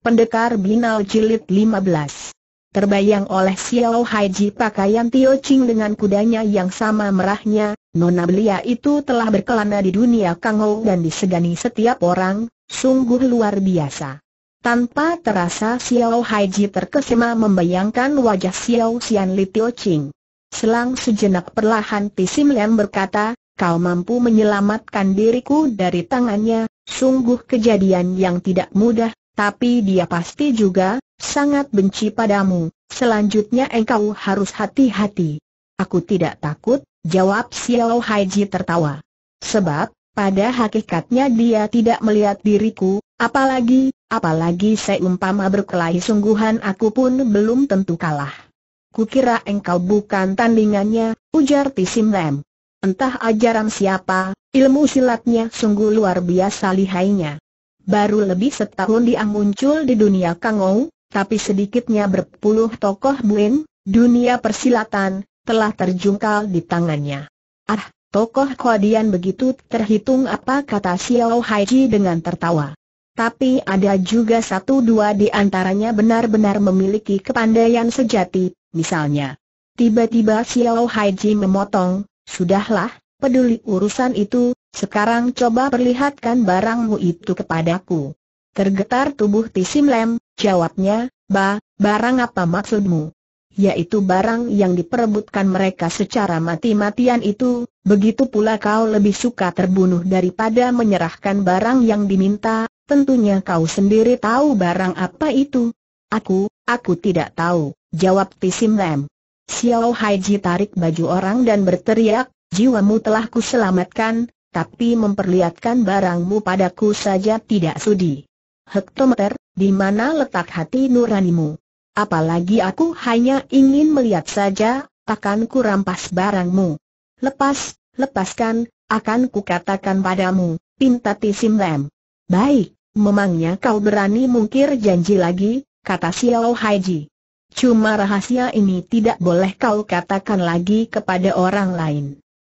Pendekar Binal Jilid 15 Terbayang oleh Xiao Haiji pakaian Tio Ching dengan kudanya yang sama merahnya, Nona Belia itu telah berkelana di dunia Kangou dan disegani setiap orang, sungguh luar biasa. Tanpa terasa Xiao Haiji terkesima membayangkan wajah Xiao Li Tio Ching. Selang sejenak perlahan Tisim Lian berkata, kau mampu menyelamatkan diriku dari tangannya, sungguh kejadian yang tidak mudah, tapi dia pasti juga sangat benci padamu. Selanjutnya engkau harus hati-hati. Aku tidak takut, jawab Xiao Haiji tertawa. Sebab, pada hakikatnya dia tidak melihat diriku, apalagi, apalagi seumpama berkelahi sungguhan aku pun belum tentu kalah. Kukira engkau bukan tandingannya, ujar Tisim Lem. Entah ajaran siapa, ilmu silatnya sungguh luar biasa lihainya baru lebih setahun dia muncul di dunia Kangou, tapi sedikitnya berpuluh tokoh Buen, dunia persilatan, telah terjungkal di tangannya. Ah, tokoh Kodian begitu terhitung apa kata Xiao Haiji dengan tertawa. Tapi ada juga satu dua di antaranya benar-benar memiliki kepandaian sejati, misalnya. Tiba-tiba Xiao Haiji memotong, sudahlah, peduli urusan itu, sekarang coba perlihatkan barangmu itu kepadaku. Tergetar tubuh Tisim Lem, jawabnya, Ba, barang apa maksudmu? Yaitu barang yang diperebutkan mereka secara mati-matian itu, begitu pula kau lebih suka terbunuh daripada menyerahkan barang yang diminta, tentunya kau sendiri tahu barang apa itu. Aku, aku tidak tahu, jawab Tisim Lem. Xiao Haiji tarik baju orang dan berteriak, jiwamu telah kuselamatkan, tapi memperlihatkan barangmu padaku saja tidak sudi. Hektometer, di mana letak hati nuranimu? Apalagi aku hanya ingin melihat saja, akan rampas barangmu. Lepas, lepaskan, akan kukatakan padamu, Pintati Simlem. Baik, memangnya kau berani mungkir janji lagi, kata Xiao Haiji. Cuma rahasia ini tidak boleh kau katakan lagi kepada orang lain.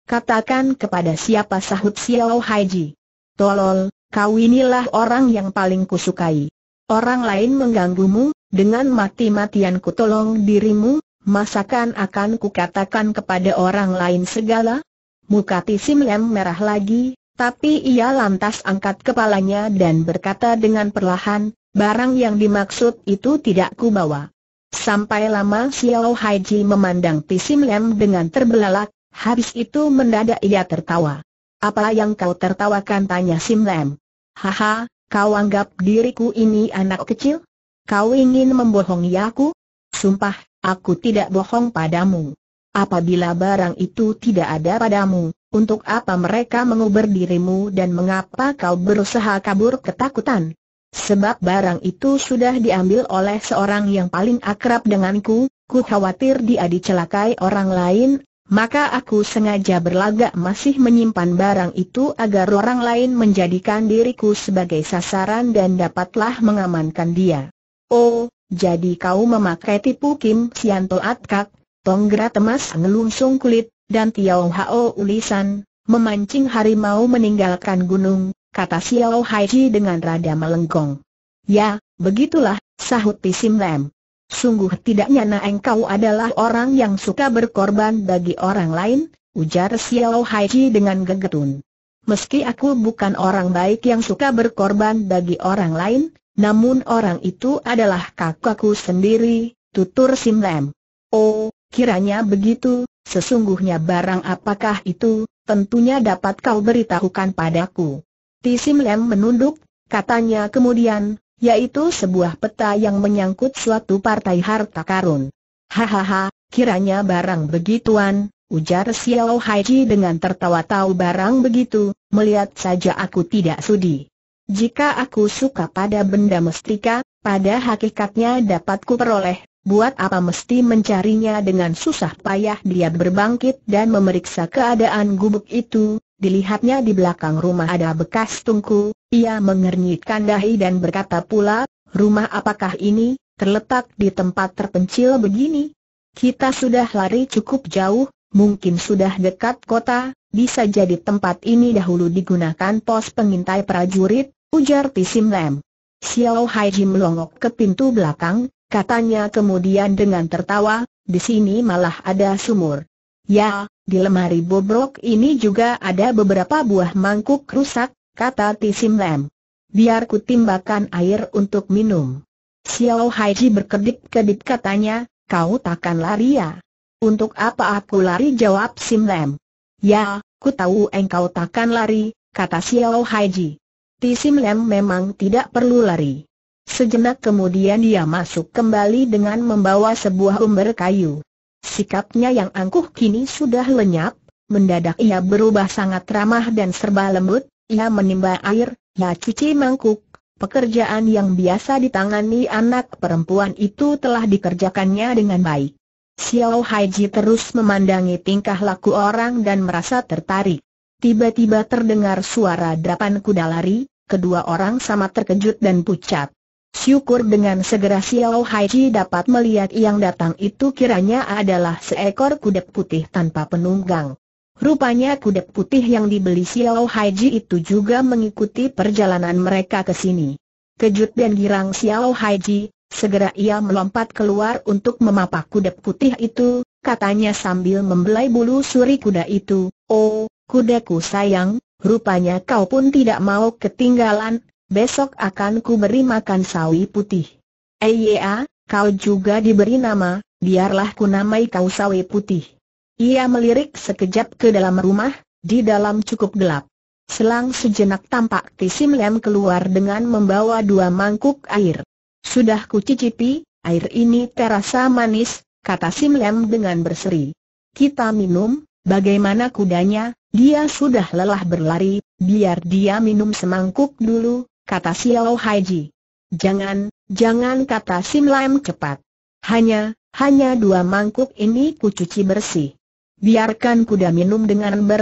Katakan kepada siapa sahut Xiao Haiji. Tolol, kau inilah orang yang paling kusukai. Orang lain mengganggumu, dengan mati-matian ku tolong dirimu, masakan akan kukatakan kepada orang lain segala? Muka Tisim Lem merah lagi, tapi ia lantas angkat kepalanya dan berkata dengan perlahan, barang yang dimaksud itu tidak kubawa. Sampai lama Xiao Haiji memandang Tisim Lem dengan terbelalak, Habis itu mendadak ia tertawa. Apa yang kau tertawakan tanya Sim Lam. Haha, kau anggap diriku ini anak kecil? Kau ingin membohongi aku? Sumpah, aku tidak bohong padamu. Apabila barang itu tidak ada padamu, untuk apa mereka mengubur dirimu dan mengapa kau berusaha kabur ketakutan? Sebab barang itu sudah diambil oleh seorang yang paling akrab denganku, ku khawatir dia dicelakai orang lain, maka aku sengaja berlagak masih menyimpan barang itu agar orang lain menjadikan diriku sebagai sasaran dan dapatlah mengamankan dia. Oh, jadi kau memakai tipu Kim Sianto Atkak, Tonggra Temas ngelungsung kulit, dan Tiao Hao ulisan, memancing harimau meninggalkan gunung, kata Xiao Haiji dengan rada melengkong. Ya, begitulah, sahut Pisim Lem. Sungguh tidak nyana engkau adalah orang yang suka berkorban bagi orang lain, ujar Xiao Haiji dengan gegetun. Meski aku bukan orang baik yang suka berkorban bagi orang lain, namun orang itu adalah kakakku sendiri, tutur Sim Lem. Oh, kiranya begitu, sesungguhnya barang apakah itu, tentunya dapat kau beritahukan padaku. Ti Sim Lem menunduk, katanya kemudian, yaitu sebuah peta yang menyangkut suatu partai harta karun. Hahaha, kiranya barang begituan, ujar Xiao Haiji dengan tertawa tahu barang begitu, melihat saja aku tidak sudi. Jika aku suka pada benda mestika, pada hakikatnya dapat kuperoleh, buat apa mesti mencarinya dengan susah payah dia berbangkit dan memeriksa keadaan gubuk itu, dilihatnya di belakang rumah ada bekas tungku, ia mengernyitkan dahi dan berkata pula, rumah apakah ini, terletak di tempat terpencil begini? Kita sudah lari cukup jauh, mungkin sudah dekat kota, bisa jadi tempat ini dahulu digunakan pos pengintai prajurit, ujar Tisim Lem. Xiao Hai Jim longok ke pintu belakang, katanya kemudian dengan tertawa, di sini malah ada sumur. Ya, di lemari bobrok ini juga ada beberapa buah mangkuk rusak, kata Tisim Lam. Biar ku timbakan air untuk minum. Xiao Haiji berkedip-kedip katanya, kau takkan lari ya? Untuk apa aku lari jawab Sim Lam. Ya, ku tahu engkau takkan lari, kata Xiao Haiji. Tisim Lam memang tidak perlu lari. Sejenak kemudian dia masuk kembali dengan membawa sebuah umber kayu. Sikapnya yang angkuh kini sudah lenyap, mendadak ia berubah sangat ramah dan serba lembut, ia menimba air, ia nah, cuci mangkuk, pekerjaan yang biasa ditangani anak perempuan itu telah dikerjakannya dengan baik. Xiao Haiji terus memandangi tingkah laku orang dan merasa tertarik. Tiba-tiba terdengar suara derapan kuda lari, kedua orang sama terkejut dan pucat. Syukur dengan segera Xiao Haiji dapat melihat yang datang itu kiranya adalah seekor kuda putih tanpa penunggang. Rupanya kuda putih yang dibeli Xiao Haiji itu juga mengikuti perjalanan mereka ke sini. Kejut dan girang Xiao Haiji, segera ia melompat keluar untuk memapah kuda putih itu, katanya sambil membelai bulu suri kuda itu, Oh, kudaku sayang, rupanya kau pun tidak mau ketinggalan, besok akan ku beri makan sawi putih. Eya, eh, kau juga diberi nama, biarlah ku namai kau sawi putih. Ia melirik sekejap ke dalam rumah, di dalam cukup gelap. Selang sejenak tampak Tisim Lem keluar dengan membawa dua mangkuk air. Sudah kucicipi, air ini terasa manis, kata Sim Lem dengan berseri. Kita minum, bagaimana kudanya, dia sudah lelah berlari, biar dia minum semangkuk dulu, kata Xiao Haiji. Jangan, jangan kata Sim Lem cepat. Hanya, hanya dua mangkuk ini kucuci bersih biarkan kuda minum dengan ember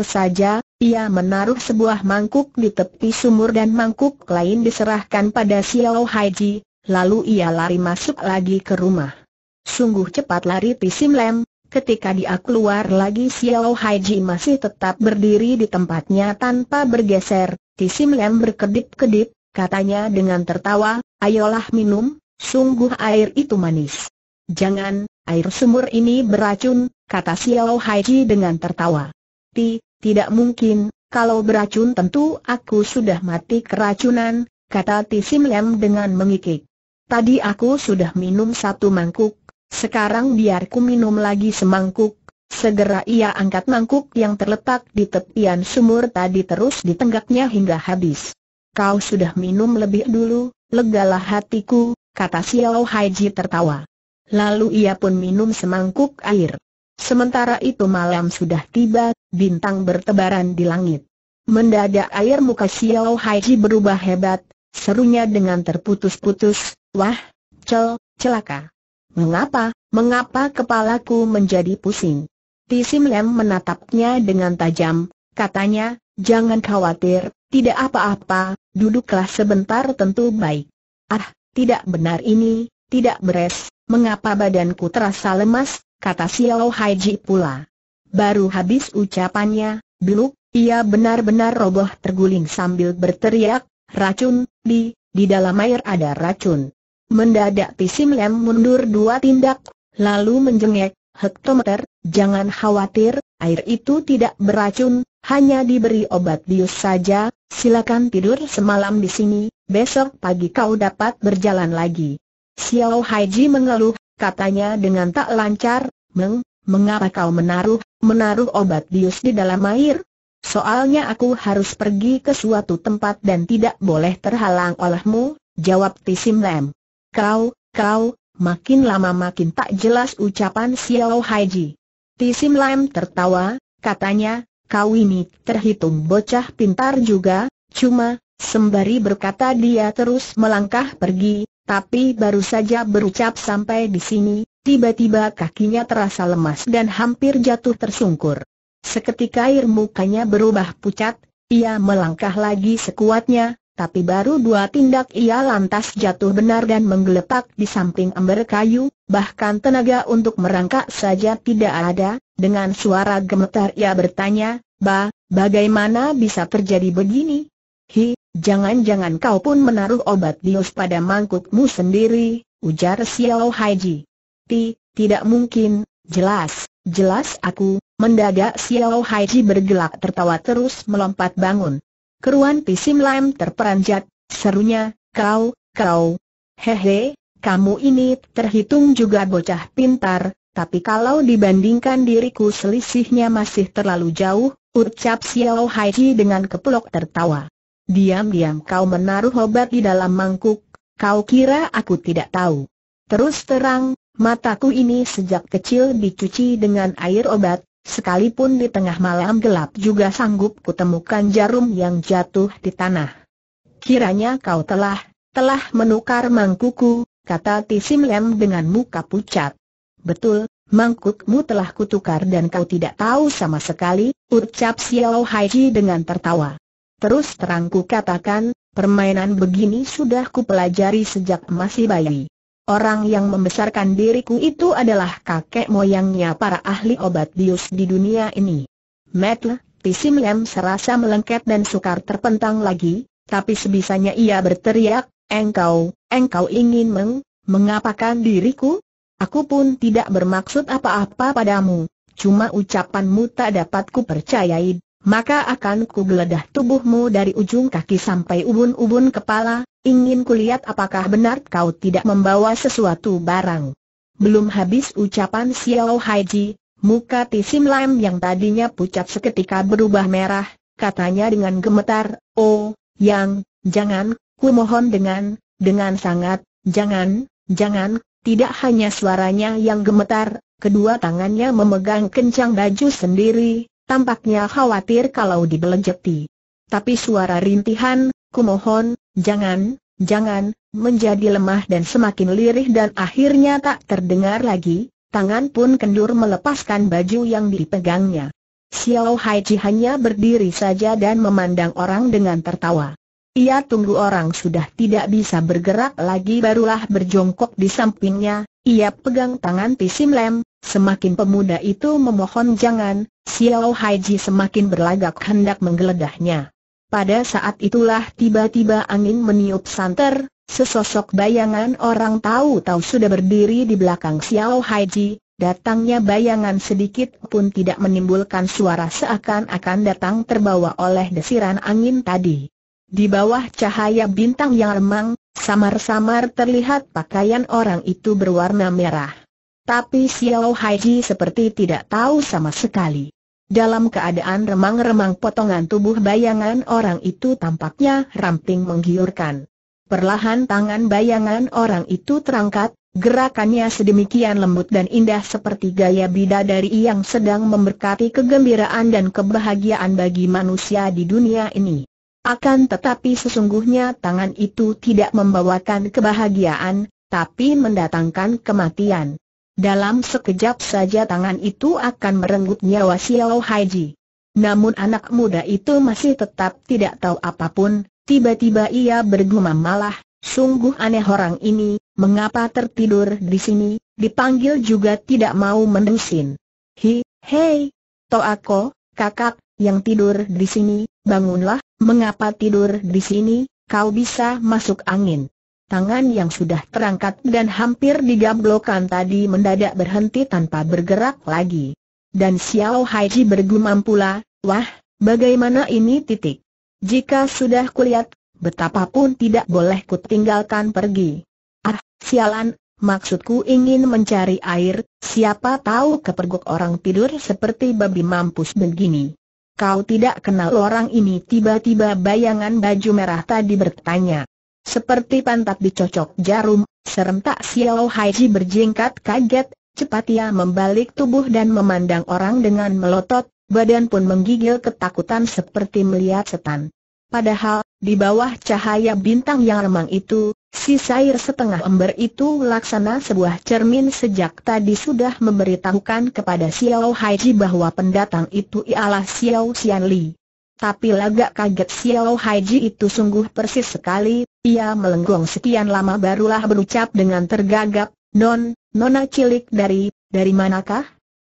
ia menaruh sebuah mangkuk di tepi sumur dan mangkuk lain diserahkan pada Xiao Haiji, lalu ia lari masuk lagi ke rumah. Sungguh cepat lari Pisim Lem, ketika dia keluar lagi Xiao Haiji masih tetap berdiri di tempatnya tanpa bergeser, Pisim Lem berkedip-kedip, katanya dengan tertawa, ayolah minum, sungguh air itu manis. Jangan, air sumur ini beracun, kata Xiao Haiji dengan tertawa. Ti, tidak mungkin, kalau beracun tentu aku sudah mati keracunan, kata Ti Sim Lem dengan mengikik. Tadi aku sudah minum satu mangkuk, sekarang biarku minum lagi semangkuk. Segera ia angkat mangkuk yang terletak di tepian sumur tadi terus ditenggaknya hingga habis. Kau sudah minum lebih dulu, legalah hatiku, kata Xiao Haiji tertawa. Lalu ia pun minum semangkuk air. Sementara itu malam sudah tiba, bintang bertebaran di langit. Mendadak air muka Xiao Haiji berubah hebat, serunya dengan terputus-putus, wah, cel, celaka. Mengapa, mengapa kepalaku menjadi pusing? Tisim Lem menatapnya dengan tajam, katanya, jangan khawatir, tidak apa-apa, duduklah sebentar tentu baik. Ah, tidak benar ini, tidak beres, mengapa badanku terasa lemas, kata Xiao Haiji pula. Baru habis ucapannya, bluk, ia benar-benar roboh terguling sambil berteriak, racun, di, di dalam air ada racun. Mendadak Pisim Lem mundur dua tindak, lalu menjengek, hektometer, jangan khawatir, air itu tidak beracun, hanya diberi obat bius saja, silakan tidur semalam di sini, besok pagi kau dapat berjalan lagi. Xiao Haiji mengeluh, katanya dengan tak lancar, Meng, mengapa kau menaruh, menaruh obat bius di dalam air? Soalnya aku harus pergi ke suatu tempat dan tidak boleh terhalang olehmu, jawab Tisim Lem. Kau, kau, makin lama makin tak jelas ucapan Xiao Haiji. Tisim Lem tertawa, katanya, kau ini terhitung bocah pintar juga, cuma, sembari berkata dia terus melangkah pergi, tapi baru saja berucap sampai di sini, tiba-tiba kakinya terasa lemas dan hampir jatuh tersungkur. Seketika air mukanya berubah pucat, ia melangkah lagi sekuatnya, tapi baru dua tindak ia lantas jatuh benar dan menggelepak di samping ember kayu, bahkan tenaga untuk merangkak saja tidak ada, dengan suara gemetar ia bertanya, Ba, bagaimana bisa terjadi begini? Hi, Jangan-jangan kau pun menaruh obat bius pada mangkukmu sendiri, ujar Xiao Haiji. Ti, tidak mungkin, jelas, jelas aku, mendadak Xiao Haiji bergelak tertawa terus melompat bangun. Keruan Pisim Lam terperanjat, serunya, kau, kau, hehe, kamu ini terhitung juga bocah pintar, tapi kalau dibandingkan diriku selisihnya masih terlalu jauh, ucap Xiao Haiji dengan kepelok tertawa. Diam-diam kau menaruh obat di dalam mangkuk, kau kira aku tidak tahu. Terus terang, mataku ini sejak kecil dicuci dengan air obat, sekalipun di tengah malam gelap juga sanggup kutemukan jarum yang jatuh di tanah. Kiranya kau telah, telah menukar mangkuku, kata Tisim Lem dengan muka pucat. Betul, mangkukmu telah kutukar dan kau tidak tahu sama sekali, ucap Xiao Haiji dengan tertawa. Terus terangku katakan, permainan begini sudah ku pelajari sejak masih bayi. Orang yang membesarkan diriku itu adalah kakek moyangnya para ahli obat bius di dunia ini. Metle, Pisim Lem serasa melengket dan sukar terpentang lagi, tapi sebisanya ia berteriak, engkau, engkau ingin meng, mengapakan diriku? Aku pun tidak bermaksud apa-apa padamu, cuma ucapanmu tak dapat ku percayai, maka akan ku geledah tubuhmu dari ujung kaki sampai ubun-ubun kepala, ingin kulihat apakah benar kau tidak membawa sesuatu barang. Belum habis ucapan Xiao Haiji, muka Tisim Lam yang tadinya pucat seketika berubah merah, katanya dengan gemetar, Oh, Yang, jangan, ku mohon dengan, dengan sangat, jangan, jangan, tidak hanya suaranya yang gemetar, kedua tangannya memegang kencang baju sendiri, tampaknya khawatir kalau dibelejeti. Tapi suara rintihan, kumohon, jangan, jangan, menjadi lemah dan semakin lirih dan akhirnya tak terdengar lagi, tangan pun kendur melepaskan baju yang dipegangnya. Xiao Haiji hanya berdiri saja dan memandang orang dengan tertawa. Ia tunggu orang sudah tidak bisa bergerak lagi barulah berjongkok di sampingnya, ia pegang tangan Tisim Lem, semakin pemuda itu memohon jangan, Xiao Haiji semakin berlagak hendak menggeledahnya. Pada saat itulah tiba-tiba angin meniup santer, sesosok bayangan orang tahu-tahu sudah berdiri di belakang Xiao Haiji, datangnya bayangan sedikit pun tidak menimbulkan suara seakan-akan datang terbawa oleh desiran angin tadi. Di bawah cahaya bintang yang remang, samar-samar terlihat pakaian orang itu berwarna merah. Tapi Xiao Haiji seperti tidak tahu sama sekali. Dalam keadaan remang-remang potongan tubuh bayangan orang itu tampaknya ramping menggiurkan. Perlahan tangan bayangan orang itu terangkat, gerakannya sedemikian lembut dan indah seperti gaya bidadari yang sedang memberkati kegembiraan dan kebahagiaan bagi manusia di dunia ini. Akan tetapi sesungguhnya tangan itu tidak membawakan kebahagiaan, tapi mendatangkan kematian. Dalam sekejap saja tangan itu akan merenggut nyawa Xiao Haiji. Namun anak muda itu masih tetap tidak tahu apapun, tiba-tiba ia bergumam malah, sungguh aneh orang ini, mengapa tertidur di sini, dipanggil juga tidak mau mendusin. Hi, hei, Toako, kakak, yang tidur di sini, bangunlah, mengapa tidur di sini, kau bisa masuk angin. Tangan yang sudah terangkat dan hampir digablokan tadi mendadak berhenti tanpa bergerak lagi. Dan Xiao Haiji bergumam pula, wah, bagaimana ini titik? Jika sudah kulihat, betapapun tidak boleh kutinggalkan pergi. Ah, sialan, maksudku ingin mencari air, siapa tahu kepergok orang tidur seperti babi mampus begini. Kau tidak kenal orang ini tiba-tiba bayangan baju merah tadi bertanya. Seperti pantat dicocok jarum, serentak Xiao Haiji berjingkat kaget, cepat ia membalik tubuh dan memandang orang dengan melotot, badan pun menggigil ketakutan seperti melihat setan. Padahal, di bawah cahaya bintang yang remang itu, si sair setengah ember itu laksana sebuah cermin sejak tadi sudah memberitahukan kepada Xiao Haiji bahwa pendatang itu ialah Xiao Xianli. Tapi lagak kaget Xiao Haiji itu sungguh persis sekali, ia melenggong sekian lama barulah berucap dengan tergagap, Non, Nona cilik dari, dari manakah?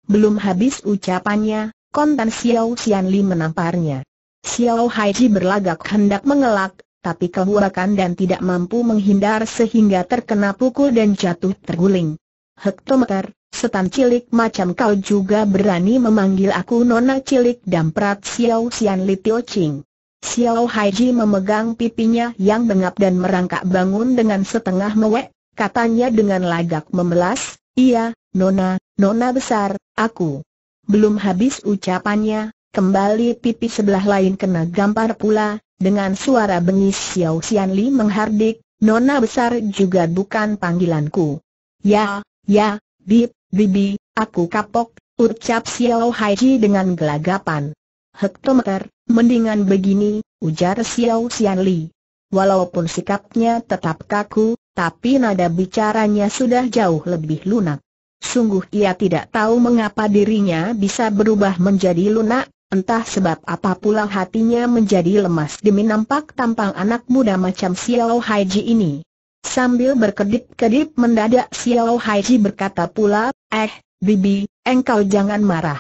Belum habis ucapannya, kontan Xiao Xianli menamparnya. Xiao Haiji berlagak hendak mengelak, tapi kehuakan dan tidak mampu menghindar sehingga terkena pukul dan jatuh terguling. Hektometer, Setan cilik macam kau juga berani memanggil aku nona cilik damprat Xiao Xian Li Tio Ching. Xiao Haiji memegang pipinya yang bengap dan merangkak bangun dengan setengah mewek, katanya dengan lagak membelas, iya, nona, nona besar, aku. Belum habis ucapannya, kembali pipi sebelah lain kena gampar pula, dengan suara bengis Xiao Xian Li menghardik, nona besar juga bukan panggilanku. Ya, ya, Bip, Bibi, aku kapok, ucap Xiao Haiji dengan gelagapan. Hektometer, mendingan begini, ujar Xiao Xianli. Walaupun sikapnya tetap kaku, tapi nada bicaranya sudah jauh lebih lunak. Sungguh ia tidak tahu mengapa dirinya bisa berubah menjadi lunak, entah sebab apa pula hatinya menjadi lemas demi nampak tampang anak muda macam Xiao Haiji ini. Sambil berkedip-kedip mendadak Xiao Haiji berkata pula Eh, Bibi, engkau jangan marah.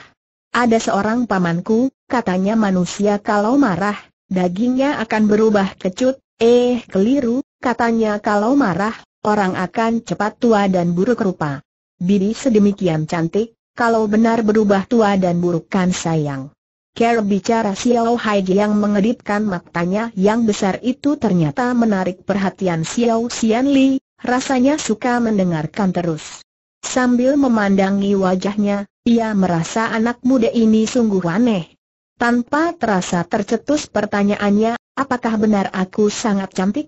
Ada seorang pamanku, katanya manusia kalau marah, dagingnya akan berubah kecut, eh keliru, katanya kalau marah, orang akan cepat tua dan buruk rupa. Bibi sedemikian cantik, kalau benar berubah tua dan buruk kan sayang. Care bicara Xiao Hai yang mengedipkan matanya yang besar itu ternyata menarik perhatian Xiao Xianli, rasanya suka mendengarkan terus. Sambil memandangi wajahnya, ia merasa anak muda ini sungguh aneh. Tanpa terasa tercetus pertanyaannya, apakah benar aku sangat cantik?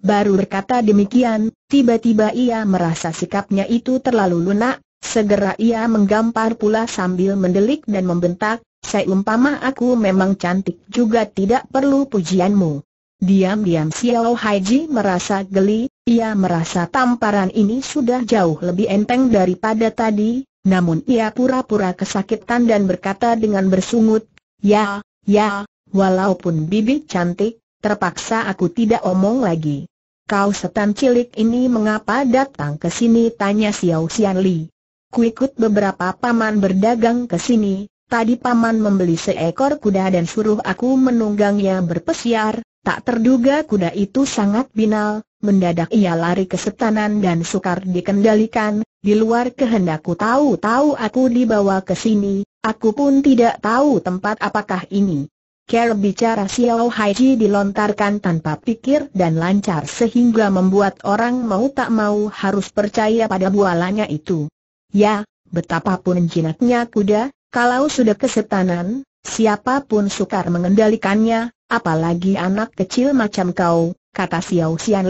Baru berkata demikian, tiba-tiba ia merasa sikapnya itu terlalu lunak, segera ia menggampar pula sambil mendelik dan membentak, saya umpama aku memang cantik juga tidak perlu pujianmu. Diam-diam Xiao Haiji merasa geli, ia merasa tamparan ini sudah jauh lebih enteng daripada tadi, namun ia pura-pura kesakitan dan berkata dengan bersungut, Ya, ya, walaupun bibi cantik, terpaksa aku tidak omong lagi. Kau setan cilik ini mengapa datang ke sini? tanya Xiao Xian Li. Kuikut beberapa paman berdagang ke sini, tadi paman membeli seekor kuda dan suruh aku menunggangnya berpesiar, Tak terduga kuda itu sangat binal, mendadak ia lari ke setanan dan sukar dikendalikan, di luar kehendakku tahu-tahu aku dibawa ke sini, aku pun tidak tahu tempat apakah ini. Care bicara Xiao Haiji dilontarkan tanpa pikir dan lancar sehingga membuat orang mau tak mau harus percaya pada bualannya itu. Ya, betapapun jinaknya kuda, kalau sudah kesetanan, siapapun sukar mengendalikannya, Apalagi anak kecil macam kau, kata Xiao Xian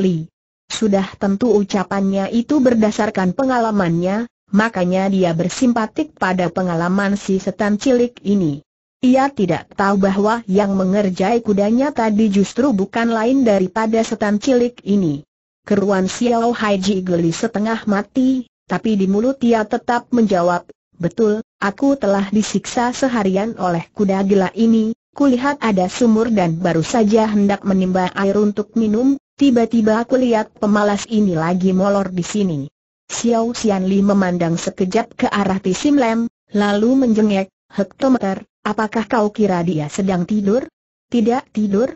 Sudah tentu ucapannya itu berdasarkan pengalamannya, makanya dia bersimpatik pada pengalaman si setan cilik ini. Ia tidak tahu bahwa yang mengerjai kudanya tadi justru bukan lain daripada setan cilik ini. Keruan Xiao Haiji geli setengah mati, tapi di mulut ia tetap menjawab, Betul, aku telah disiksa seharian oleh kuda gila ini, Kulihat ada sumur dan baru saja hendak menimba air untuk minum, tiba-tiba aku lihat pemalas ini lagi molor di sini. Xiao Xianli memandang sekejap ke arah Tisim Lem, lalu menjengek, Hektometer, apakah kau kira dia sedang tidur? Tidak tidur?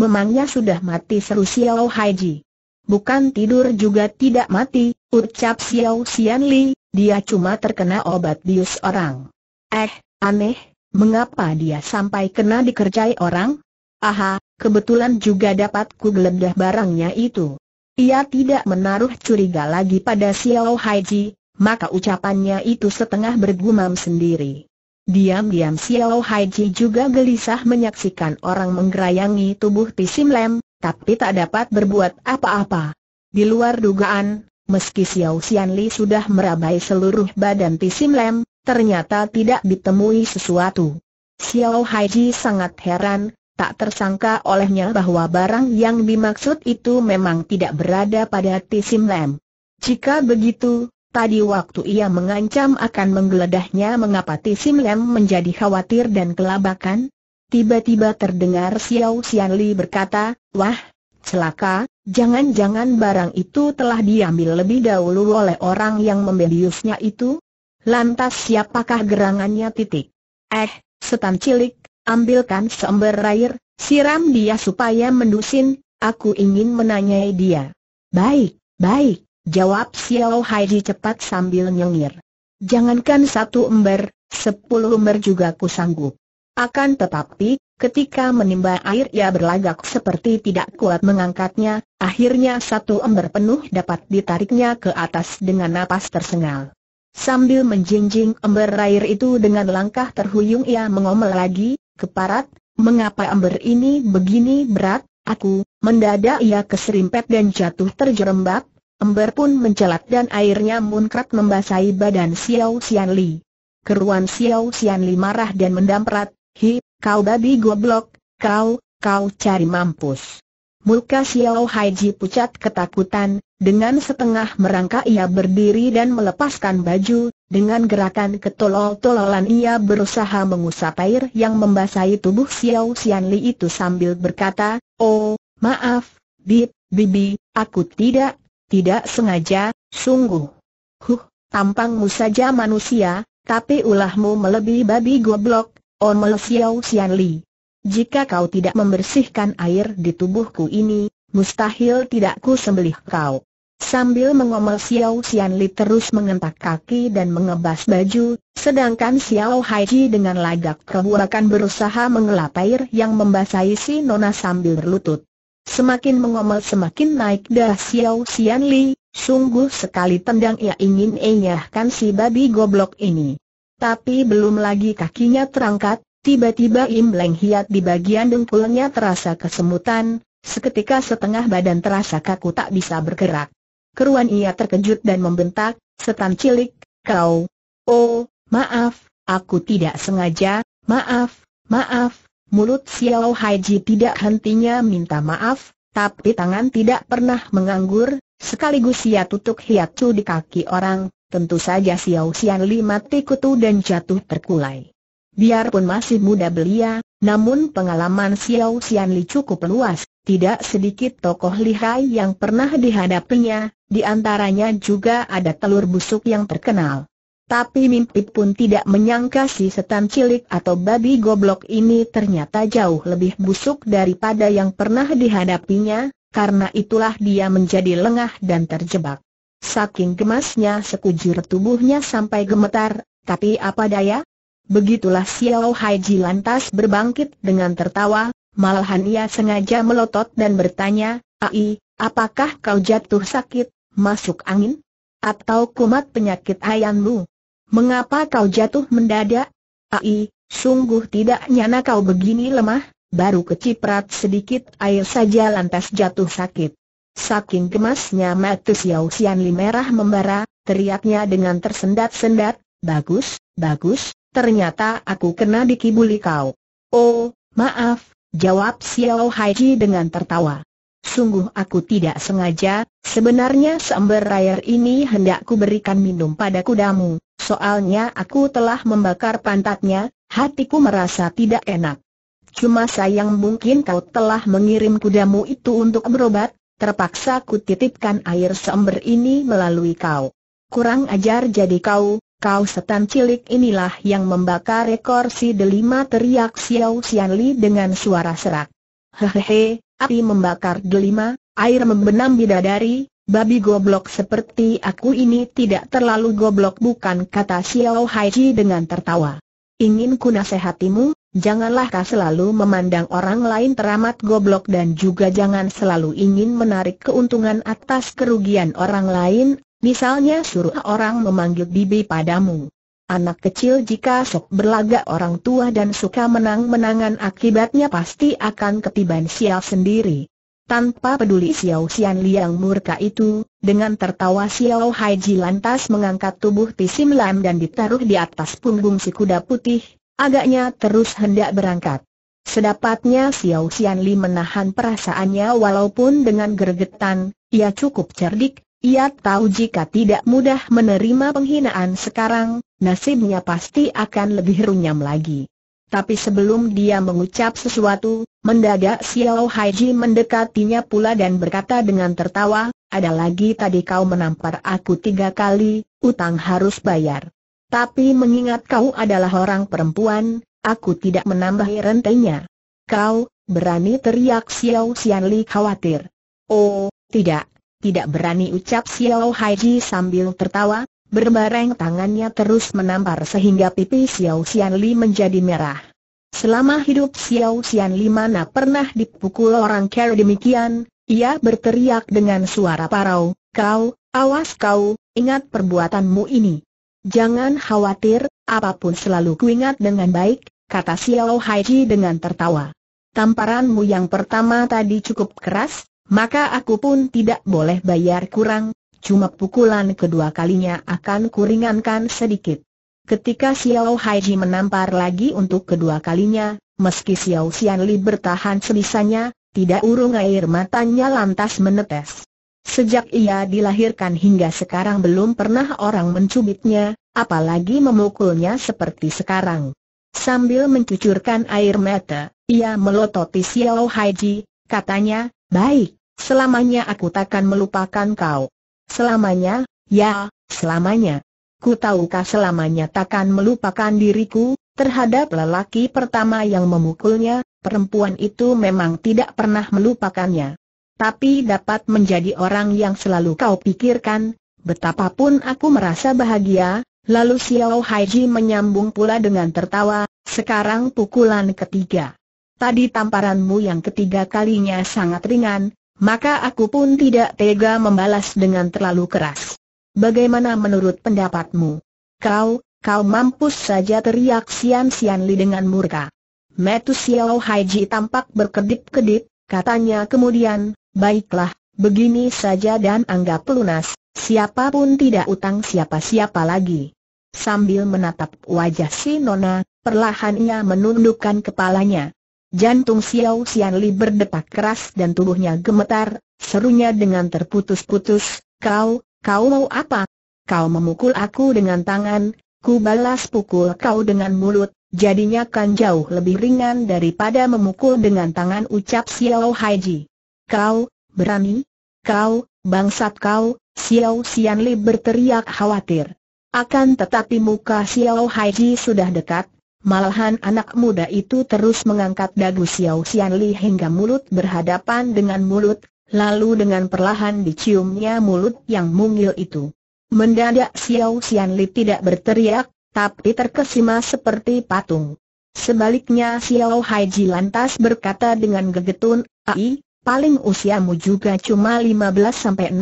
Memangnya sudah mati seru Xiao Haiji. Bukan tidur juga tidak mati, ucap Xiao Xianli, dia cuma terkena obat bius orang. Eh, aneh, Mengapa dia sampai kena dikerjai orang? Aha, kebetulan juga dapat geledah barangnya itu. Ia tidak menaruh curiga lagi pada Xiao Haiji, maka ucapannya itu setengah bergumam sendiri. Diam-diam Xiao Haiji juga gelisah menyaksikan orang menggerayangi tubuh Pisim Lem, tapi tak dapat berbuat apa-apa. Di luar dugaan, meski Xiao Xianli sudah merabai seluruh badan Pisim Lem, ternyata tidak ditemui sesuatu. Xiao Haiji sangat heran, tak tersangka olehnya bahwa barang yang dimaksud itu memang tidak berada pada Tsim Lam. Jika begitu, tadi waktu ia mengancam akan menggeledahnya mengapa Tsim Lam menjadi khawatir dan kelabakan? Tiba-tiba terdengar Xiao Xianli berkata, Wah, celaka, jangan-jangan barang itu telah diambil lebih dahulu oleh orang yang membeliusnya itu? Lantas siapakah gerangannya titik? Eh, setan cilik, ambilkan seember air, siram dia supaya mendusin, aku ingin menanyai dia. Baik, baik, jawab Xiao Haiji cepat sambil nyengir. Jangankan satu ember, sepuluh ember juga ku sanggup. Akan tetapi, ketika menimba air ia berlagak seperti tidak kuat mengangkatnya, akhirnya satu ember penuh dapat ditariknya ke atas dengan napas tersengal. Sambil menjinjing ember air itu dengan langkah terhuyung ia mengomel lagi, keparat, mengapa ember ini begini berat, aku, mendadak ia keserimpet dan jatuh terjerembab, ember pun mencelat dan airnya munkrat membasahi badan Xiao Xian Li. Keruan Xiao Xian Li marah dan mendamprat, hi, kau babi goblok, kau, kau cari mampus. Muka Xiao Haiji pucat ketakutan, dengan setengah merangkak ia berdiri dan melepaskan baju, dengan gerakan ketolol-tololan ia berusaha mengusap air yang membasahi tubuh Xiao Xianli itu sambil berkata, Oh, maaf, Bip, Bibi, aku tidak, tidak sengaja, sungguh. Huh, tampangmu saja manusia, tapi ulahmu melebihi babi goblok, omel Xiao Xianli. Jika kau tidak membersihkan air di tubuhku ini, mustahil tidak ku sembelih kau. Sambil mengomel Xiao Xianli terus mengentak kaki dan mengebas baju, sedangkan Xiao Haiji dengan lagak kebuakan berusaha mengelap air yang membasahi si Nona sambil berlutut. Semakin mengomel semakin naik dah Xiao Xianli, sungguh sekali tendang ia ingin enyahkan si babi goblok ini. Tapi belum lagi kakinya terangkat, Tiba-tiba Leng Hiat di bagian dengkulnya terasa kesemutan, seketika setengah badan terasa kaku tak bisa bergerak. Keruan ia terkejut dan membentak, setan cilik, kau. Oh, maaf, aku tidak sengaja, maaf, maaf, mulut Xiao Haiji tidak hentinya minta maaf, tapi tangan tidak pernah menganggur, sekaligus ia tutup cu di kaki orang, tentu saja Xiao Xian Li mati kutu dan jatuh terkulai. Biarpun masih muda belia, namun pengalaman Xiao Xianli cukup luas, tidak sedikit tokoh lihai yang pernah dihadapinya, di antaranya juga ada telur busuk yang terkenal. Tapi mimpi pun tidak menyangka si setan cilik atau babi goblok ini ternyata jauh lebih busuk daripada yang pernah dihadapinya, karena itulah dia menjadi lengah dan terjebak. Saking gemasnya sekujur tubuhnya sampai gemetar, tapi apa daya, Begitulah Xiao Haiji lantas berbangkit dengan tertawa, malahan ia sengaja melotot dan bertanya, Ai, apakah kau jatuh sakit, masuk angin? Atau kumat penyakit ayanmu? Mengapa kau jatuh mendadak? Ai, sungguh tidak nyana kau begini lemah, baru keciprat sedikit air saja lantas jatuh sakit. Saking gemasnya mata Xiao Xianli merah membara, teriaknya dengan tersendat-sendat, bagus, bagus, ternyata aku kena dikibuli kau. Oh, maaf, jawab Xiao Haiji dengan tertawa. Sungguh aku tidak sengaja, sebenarnya seember air ini hendak kuberikan minum pada kudamu, soalnya aku telah membakar pantatnya, hatiku merasa tidak enak. Cuma sayang mungkin kau telah mengirim kudamu itu untuk berobat, terpaksa kutitipkan air seember ini melalui kau. Kurang ajar jadi kau, Kau setan cilik inilah yang membakar ekor si delima teriak Xiao Xianli dengan suara serak. Hehehe, api membakar delima, air membenam bidadari, babi goblok seperti aku ini tidak terlalu goblok bukan kata Xiao Haiji dengan tertawa. Ingin ku nasihatimu, janganlah kau selalu memandang orang lain teramat goblok dan juga jangan selalu ingin menarik keuntungan atas kerugian orang lain, Misalnya suruh orang memanggil bibi padamu. Anak kecil jika sok berlagak orang tua dan suka menang-menangan akibatnya pasti akan ketiban sial sendiri. Tanpa peduli Xiao Xian Liang murka itu, dengan tertawa Xiao Hai Ji lantas mengangkat tubuh Pisim Lam dan ditaruh di atas punggung si kuda putih, agaknya terus hendak berangkat. Sedapatnya Xiao Xian Li menahan perasaannya walaupun dengan gergetan, ia cukup cerdik, ia tahu jika tidak mudah menerima penghinaan sekarang, nasibnya pasti akan lebih runyam lagi. Tapi sebelum dia mengucap sesuatu, mendadak Xiao Haiji mendekatinya pula dan berkata dengan tertawa, ada lagi tadi kau menampar aku tiga kali, utang harus bayar. Tapi mengingat kau adalah orang perempuan, aku tidak menambah rentenya. Kau, berani teriak Xiao Xianli khawatir. Oh, tidak, tidak berani ucap Xiao Haiji sambil tertawa, berbareng tangannya terus menampar sehingga pipi Xiao Xianli menjadi merah. Selama hidup Xiao Xianli mana pernah dipukul orang kaya demikian, ia berteriak dengan suara parau, kau, awas kau, ingat perbuatanmu ini. Jangan khawatir, apapun selalu kuingat dengan baik, kata Xiao Haiji dengan tertawa. Tamparanmu yang pertama tadi cukup keras, maka aku pun tidak boleh bayar kurang, cuma pukulan kedua kalinya akan kuringankan sedikit. Ketika Xiao Haiji menampar lagi untuk kedua kalinya, meski Xiao Xianli bertahan sebisanya, tidak urung air matanya lantas menetes. Sejak ia dilahirkan hingga sekarang belum pernah orang mencubitnya, apalagi memukulnya seperti sekarang. Sambil mencucurkan air mata, ia melototi Xiao Haiji, katanya, Baik, selamanya aku takkan melupakan kau. Selamanya, ya, selamanya. Ku tahukah selamanya takkan melupakan diriku, terhadap lelaki pertama yang memukulnya, perempuan itu memang tidak pernah melupakannya. Tapi dapat menjadi orang yang selalu kau pikirkan, betapapun aku merasa bahagia, lalu Xiao Haiji menyambung pula dengan tertawa, sekarang pukulan ketiga. Tadi tamparanmu yang ketiga kalinya sangat ringan, maka aku pun tidak tega membalas dengan terlalu keras. Bagaimana menurut pendapatmu? Kau, kau mampus saja teriak Sian Sian Li dengan murka. Metu Xiao Haiji tampak berkedip-kedip, katanya kemudian, baiklah, begini saja dan anggap lunas, siapapun tidak utang siapa-siapa lagi. Sambil menatap wajah si Nona, perlahan ia menundukkan kepalanya. Jantung Xiao Xianli berdetak keras dan tubuhnya gemetar, serunya dengan terputus-putus, kau, kau mau apa? Kau memukul aku dengan tangan, ku balas pukul kau dengan mulut, jadinya kan jauh lebih ringan daripada memukul dengan tangan ucap Xiao Haiji. Kau, berani? Kau, bangsat kau, Xiao Xianli berteriak khawatir. Akan tetapi muka Xiao Haiji sudah dekat, Malahan anak muda itu terus mengangkat dagu Xiao Xianli hingga mulut berhadapan dengan mulut, lalu dengan perlahan diciumnya mulut yang mungil itu. Mendadak Xiao Xianli tidak berteriak, tapi terkesima seperti patung. Sebaliknya Xiao Haiji lantas berkata dengan gegetun, Ai, paling usiamu juga cuma 15-16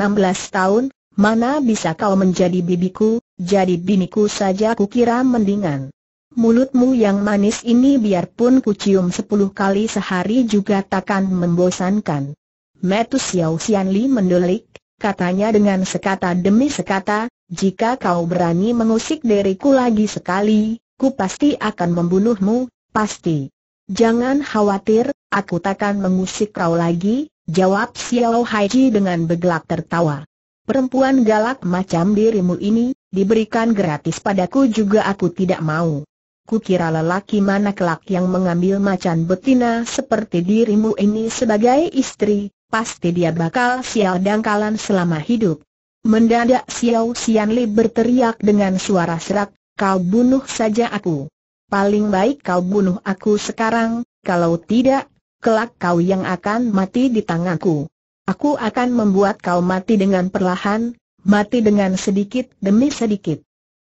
tahun, mana bisa kau menjadi bibiku, jadi biniku saja kukira mendingan mulutmu yang manis ini biarpun kucium sepuluh kali sehari juga takkan membosankan. Metus Xiao Xianli mendelik, katanya dengan sekata demi sekata, jika kau berani mengusik diriku lagi sekali, ku pasti akan membunuhmu, pasti. Jangan khawatir, aku takkan mengusik kau lagi, jawab Xiao Haiji dengan begelak tertawa. Perempuan galak macam dirimu ini, diberikan gratis padaku juga aku tidak mau. Kukira lelaki mana kelak yang mengambil macan betina seperti dirimu ini sebagai istri, pasti dia bakal sial dangkalan selama hidup. Mendadak Xiao Xianli berteriak dengan suara serak, kau bunuh saja aku. Paling baik kau bunuh aku sekarang, kalau tidak, kelak kau yang akan mati di tanganku. Aku akan membuat kau mati dengan perlahan, mati dengan sedikit demi sedikit.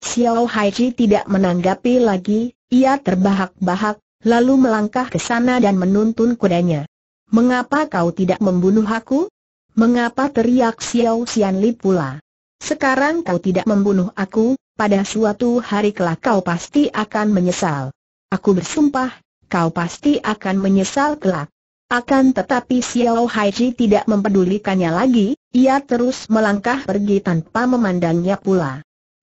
Xiao Haiji tidak menanggapi lagi, ia terbahak-bahak, lalu melangkah ke sana dan menuntun kudanya. Mengapa kau tidak membunuh aku? Mengapa teriak Xiao Xianli pula? Sekarang kau tidak membunuh aku, pada suatu hari kelak kau pasti akan menyesal. Aku bersumpah, kau pasti akan menyesal kelak. Akan tetapi Xiao Haiji tidak mempedulikannya lagi, ia terus melangkah pergi tanpa memandangnya pula.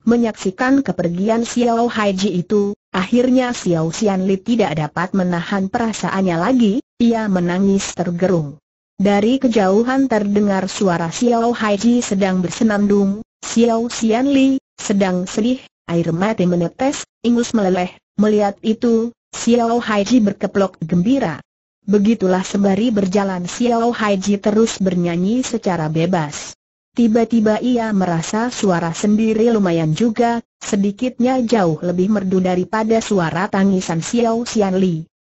Menyaksikan kepergian Xiao Haiji itu, akhirnya Xiao Xianli tidak dapat menahan perasaannya lagi, ia menangis tergerung. Dari kejauhan terdengar suara Xiao Haiji sedang bersenandung, Xiao Xianli, sedang sedih, air mata menetes, ingus meleleh, melihat itu, Xiao Haiji berkeplok gembira. Begitulah sembari berjalan Xiao Haiji terus bernyanyi secara bebas. Tiba-tiba ia merasa suara sendiri lumayan juga, sedikitnya jauh lebih merdu daripada suara tangisan Xiao Xian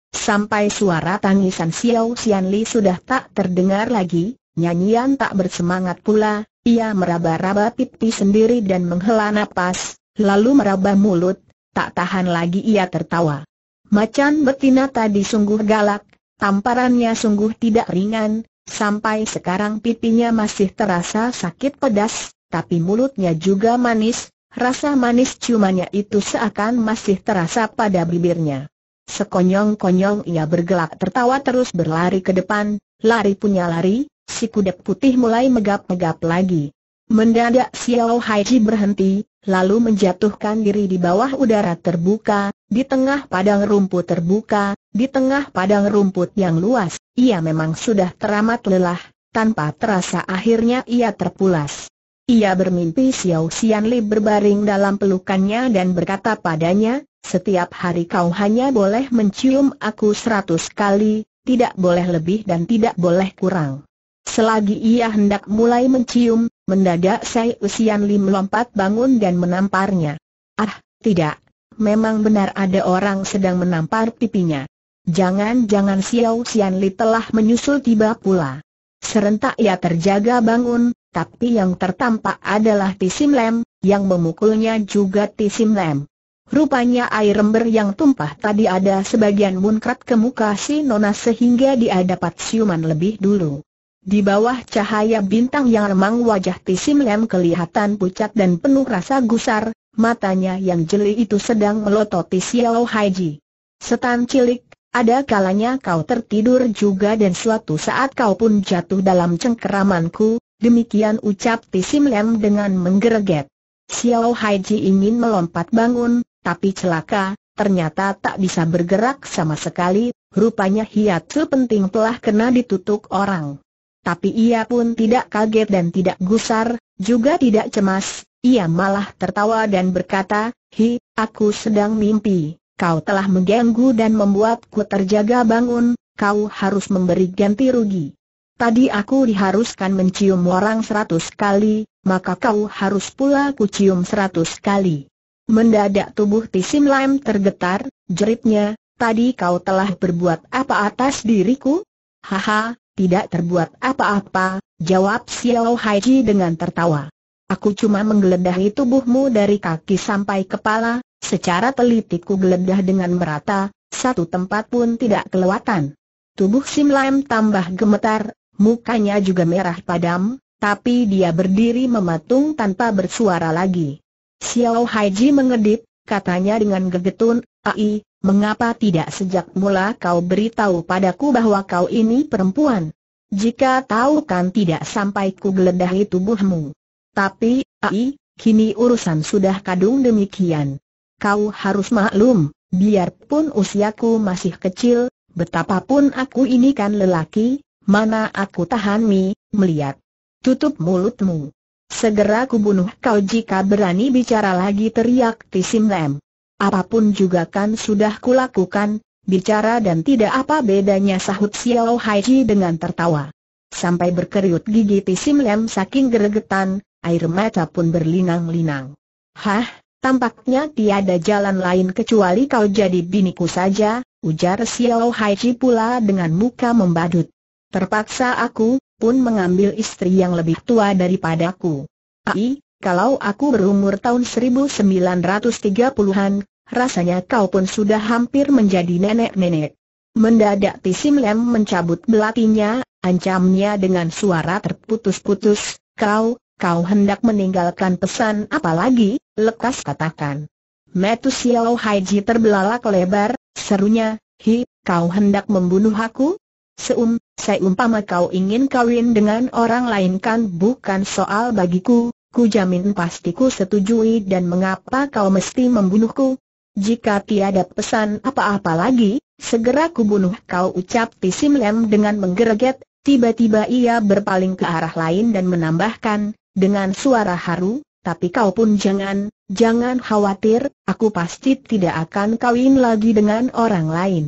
Sampai suara tangisan Xiao Xian sudah tak terdengar lagi, nyanyian tak bersemangat pula, ia meraba-raba pipi sendiri dan menghela napas, lalu meraba mulut, tak tahan lagi ia tertawa. Macan betina tadi sungguh galak, tamparannya sungguh tidak ringan, Sampai sekarang pipinya masih terasa sakit pedas, tapi mulutnya juga manis, rasa manis ciumannya itu seakan masih terasa pada bibirnya. Sekonyong-konyong ia bergelak tertawa terus berlari ke depan, lari punya lari, si kuda putih mulai megap-megap lagi. Mendadak Xiao Haiji berhenti, lalu menjatuhkan diri di bawah udara terbuka, di tengah padang rumput terbuka, di tengah padang rumput yang luas. Ia memang sudah teramat lelah, tanpa terasa akhirnya ia terpulas. Ia bermimpi Xiao Xianli berbaring dalam pelukannya dan berkata padanya, setiap hari kau hanya boleh mencium aku seratus kali, tidak boleh lebih dan tidak boleh kurang. Selagi ia hendak mulai mencium, Mendadak Sai Usian Lim melompat bangun dan menamparnya. Ah, tidak. Memang benar ada orang sedang menampar pipinya. Jangan-jangan Xiao Xian Li telah menyusul tiba pula. Serentak ia terjaga bangun, tapi yang tertampak adalah Tisim Lem, yang memukulnya juga Tisim Lem. Rupanya air ember yang tumpah tadi ada sebagian munkrat ke muka si Nona sehingga dia dapat siuman lebih dulu. Di bawah cahaya bintang yang remang wajah Tisim Lem kelihatan pucat dan penuh rasa gusar, matanya yang jeli itu sedang melototi Xiao Haiji. Setan cilik, ada kalanya kau tertidur juga dan suatu saat kau pun jatuh dalam cengkeramanku, demikian ucap Tisim Lem dengan menggereget. Xiao Haiji ingin melompat bangun, tapi celaka, ternyata tak bisa bergerak sama sekali, rupanya hiat sepenting telah kena ditutup orang tapi ia pun tidak kaget dan tidak gusar, juga tidak cemas, ia malah tertawa dan berkata, Hi, aku sedang mimpi, kau telah mengganggu dan membuatku terjaga bangun, kau harus memberi ganti rugi. Tadi aku diharuskan mencium orang seratus kali, maka kau harus pula kucium seratus kali. Mendadak tubuh Tisim Lam tergetar, jeritnya, tadi kau telah berbuat apa atas diriku? Haha, tidak terbuat apa-apa, jawab Xiao Haiji dengan tertawa. Aku cuma menggeledahi tubuhmu dari kaki sampai kepala, secara teliti ku geledah dengan merata, satu tempat pun tidak kelewatan. Tubuh Sim Lam tambah gemetar, mukanya juga merah padam, tapi dia berdiri mematung tanpa bersuara lagi. Xiao Haiji mengedip, katanya dengan gegetun, Ai, mengapa tidak sejak mula kau beritahu padaku bahwa kau ini perempuan? Jika tahu kan tidak sampai ku geledahi tubuhmu. Tapi, Ai, kini urusan sudah kadung demikian. Kau harus maklum, biarpun usiaku masih kecil, betapapun aku ini kan lelaki, mana aku tahan mi, melihat. Tutup mulutmu. Segera kubunuh kau jika berani bicara lagi teriak Tisim Lem. Apapun juga kan sudah kulakukan, bicara dan tidak apa bedanya sahut Xiao Haiji dengan tertawa. Sampai berkerut gigi Tisim Lem saking geregetan, air mata pun berlinang-linang. Hah, tampaknya tiada jalan lain kecuali kau jadi biniku saja, ujar Xiao Haiji pula dengan muka membadut. Terpaksa aku, pun mengambil istri yang lebih tua daripadaku. Ai, kalau aku berumur tahun 1930-an, rasanya kau pun sudah hampir menjadi nenek-nenek. Mendadak Tisim Lem mencabut belatinya, ancamnya dengan suara terputus-putus, kau, kau hendak meninggalkan pesan apa lagi, lekas katakan. Metu Xiao Haiji terbelalak lebar, serunya, hi, kau hendak membunuh aku? Seum, saya umpama kau ingin kawin dengan orang lain kan bukan soal bagiku, ku jamin pasti ku setujui dan mengapa kau mesti membunuhku? Jika tiada pesan apa-apa lagi, segera ku bunuh kau ucap Tisim Lem dengan menggereget, tiba-tiba ia berpaling ke arah lain dan menambahkan, dengan suara haru, tapi kau pun jangan, jangan khawatir, aku pasti tidak akan kawin lagi dengan orang lain.